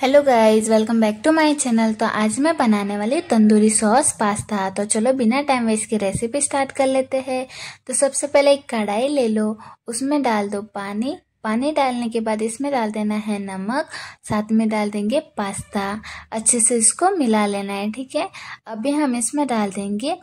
hello guys welcome back to my channel तो आज मैं बनाने वाली तंदूरी सॉस पास्ता तो चलो बिना टाइम वेस्ट की रेसिपी स्टार्ट कर लेते हैं तो सबसे पहले एक कढ़ाई ले लो उसमें डाल दो पानी पानी डालने के बाद इसमें डाल देना है नमक साथ में डाल देंगे पास्ता अच्छे से इसको मिला लेना है ठीक है अभी हम इसमें डाल देंगे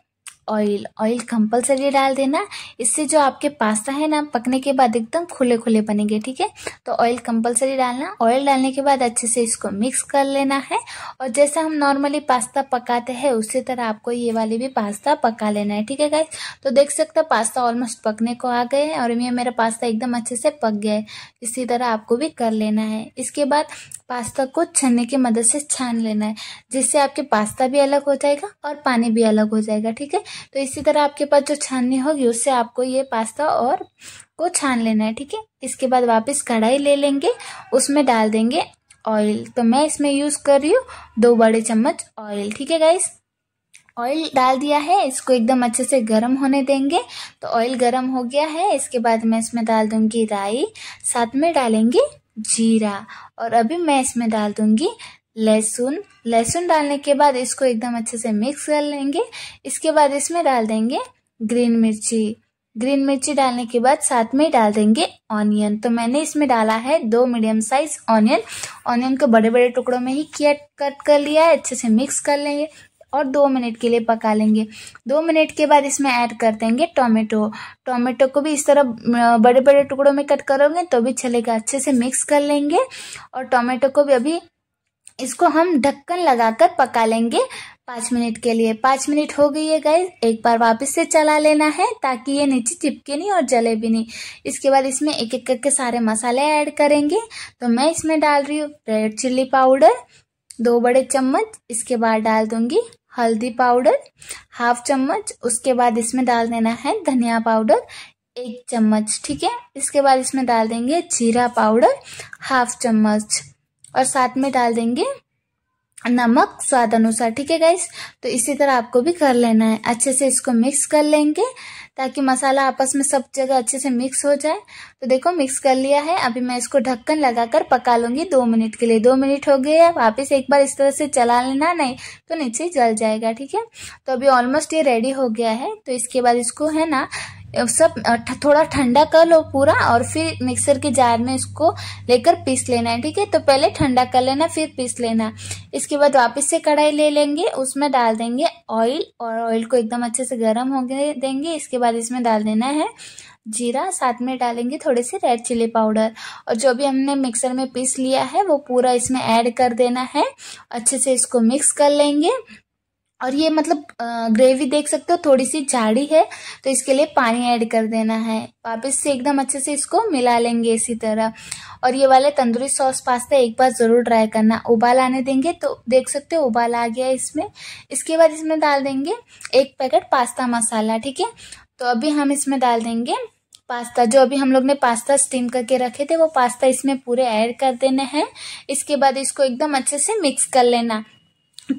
ऑयल ऑयल कंपलसरी डाल देना इससे जो आपके पास्ता है ना पकने के बाद एकदम खुले खुले बनेंगे ठीक है तो ऑयल कंपलसरी डालना ऑयल डालने के बाद अच्छे से इसको मिक्स कर लेना है और जैसा हम नॉर्मली पास्ता पकाते हैं उसी तरह आपको ये वाले भी पास्ता पका लेना है ठीक है गाइज तो देख सकते हो पास्ता ऑलमोस्ट पकने को आ गए हैं और ये मेरा पास्ता एकदम अच्छे से पक गया है इसी तरह आपको भी कर लेना है इसके बाद पास्ता को छन्ने की मदद से छान लेना है जिससे आपके पास्ता भी अलग हो जाएगा और पानी भी अलग हो जाएगा ठीक है तो इसी तरह आपके पास जो छाननी होगी उससे आपको ये पास्ता और को छान लेना है ठीक है इसके बाद वापस कढ़ाई ले लेंगे उसमें डाल देंगे ऑयल तो मैं इसमें यूज़ कर रही हूँ दो बड़े चम्मच ऑयल ठीक है गाइस ऑयल डाल दिया है इसको एकदम अच्छे से गर्म होने देंगे तो ऑयल गर्म हो गया है इसके बाद मैं इसमें डाल दूंगी राई साथ में डालेंगे जीरा और अभी मैं इसमें डाल दूंगी लहसुन लहसुन डालने के बाद इसको एकदम अच्छे से मिक्स कर लेंगे इसके बाद इसमें डाल देंगे ग्रीन मिर्ची ग्रीन मिर्ची डालने के बाद साथ में डाल देंगे ऑनियन तो मैंने इसमें डाला है दो मीडियम साइज ऑनियन ऑनियन को बड़े बड़े टुकड़ों में ही किया कट कर लिया है अच्छे से मिक्स कर लेंगे और दो मिनट के लिए पका लेंगे दो मिनट के बाद इसमें ऐड कर देंगे टोमेटो टोमेटो को भी इस तरह बड़े बड़े टुकड़ों में कट करोगे तो भी चलेगा अच्छे से मिक्स कर लेंगे और टोमेटो को भी अभी इसको हम ढक्कन लगाकर पका लेंगे पाँच मिनट के लिए पाँच मिनट हो गई है गैस एक बार वापस से चला लेना है ताकि ये नीचे चिपके नहीं और जले भी नहीं इसके बाद इसमें एक एक करके सारे मसाले ऐड करेंगे तो मैं इसमें डाल रही हूँ रेड चिल्ली पाउडर दो बड़े चम्मच इसके बाद डाल दूंगी हल्दी पाउडर हाफ चम्मच उसके बाद इसमें डाल देना है धनिया पाउडर एक चम्मच ठीक है इसके बाद इसमें डाल देंगे जीरा पाउडर हाफ चम्मच और साथ में डाल देंगे नमक स्वाद अनुसार ठीक है गाइस तो इसी तरह आपको भी कर लेना है अच्छे से इसको मिक्स कर लेंगे ताकि मसाला आपस में सब जगह अच्छे से मिक्स हो जाए तो देखो मिक्स कर लिया है अभी मैं इसको ढक्कन लगाकर पका लूंगी दो मिनट के लिए दो मिनट हो गए वापिस एक बार इस तरह से चला लेना नहीं तो नीचे जल जाएगा ठीक है तो अभी ऑलमोस्ट ये रेडी हो गया है तो इसके बाद इसको है ना सब थोड़ा ठंडा कर लो पूरा और फिर मिक्सर के जार में इसको लेकर पीस लेना है ठीक है तो पहले ठंडा कर लेना फिर पीस लेना इसके बाद वापस से कढ़ाई ले लेंगे उसमें डाल देंगे ऑयल और ऑयल को एकदम अच्छे से गर्म हो गए देंगे इसके बाद इसमें डाल देना है जीरा साथ में डालेंगे थोड़े से रेड चिली पाउडर और जो भी हमने मिक्सर में पीस लिया है वो पूरा इसमें ऐड कर देना है अच्छे से इसको मिक्स कर लेंगे और ये मतलब ग्रेवी देख सकते हो थोड़ी सी झाड़ी है तो इसके लिए पानी ऐड कर देना है वापस तो से एकदम अच्छे से इसको मिला लेंगे इसी तरह और ये वाले तंदूरी सॉस पास्ता एक बार ज़रूर ट्राई करना उबाल आने देंगे तो देख सकते हो उबाल आ गया इसमें इसके बाद इसमें डाल देंगे एक पैकेट पास्ता मसाला ठीक है तो अभी हम इसमें डाल देंगे पास्ता जो अभी हम लोग ने पास्ता स्टीम करके रखे थे वो पास्ता इसमें पूरे ऐड कर देने हैं इसके बाद इसको एकदम अच्छे से मिक्स कर लेना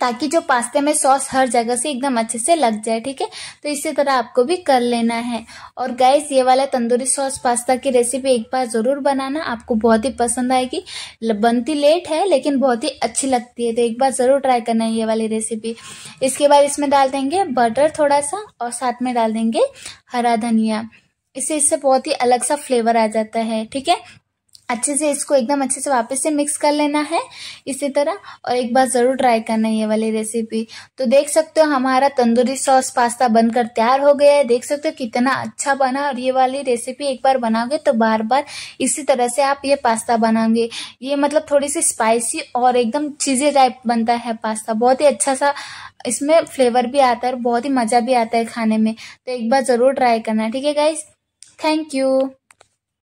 ताकि जो पास्ते में सॉस हर जगह से एकदम अच्छे से लग जाए ठीक है तो इसी तरह आपको भी कर लेना है और गैस ये वाला तंदूरी सॉस पास्ता की रेसिपी एक बार ज़रूर बनाना आपको बहुत ही पसंद आएगी बनती लेट है लेकिन बहुत ही अच्छी लगती है तो एक बार ज़रूर ट्राई करना है ये वाली रेसिपी इसके बाद इसमें डाल देंगे बटर थोड़ा सा और साथ में डाल देंगे हरा धनिया इससे इससे बहुत ही अलग सा फ्लेवर आ जाता है ठीक है अच्छे से इसको एकदम अच्छे से वापस से मिक्स कर लेना है इसी तरह और एक बार ज़रूर ट्राई करना ये वाली रेसिपी तो देख सकते हो हमारा तंदूरी सॉस पास्ता बनकर तैयार हो गया है देख सकते हो कितना अच्छा बना और ये वाली रेसिपी एक बार बनाओगे तो बार बार इसी तरह से आप ये पास्ता बनाओगे ये मतलब थोड़ी सी स्पाइसी और एकदम चीज़ी टाइप बनता है पास्ता बहुत ही अच्छा सा इसमें फ्लेवर भी आता है और बहुत ही मज़ा भी आता है खाने में तो एक बार ज़रूर ट्राई करना ठीक है गाइज थैंक यू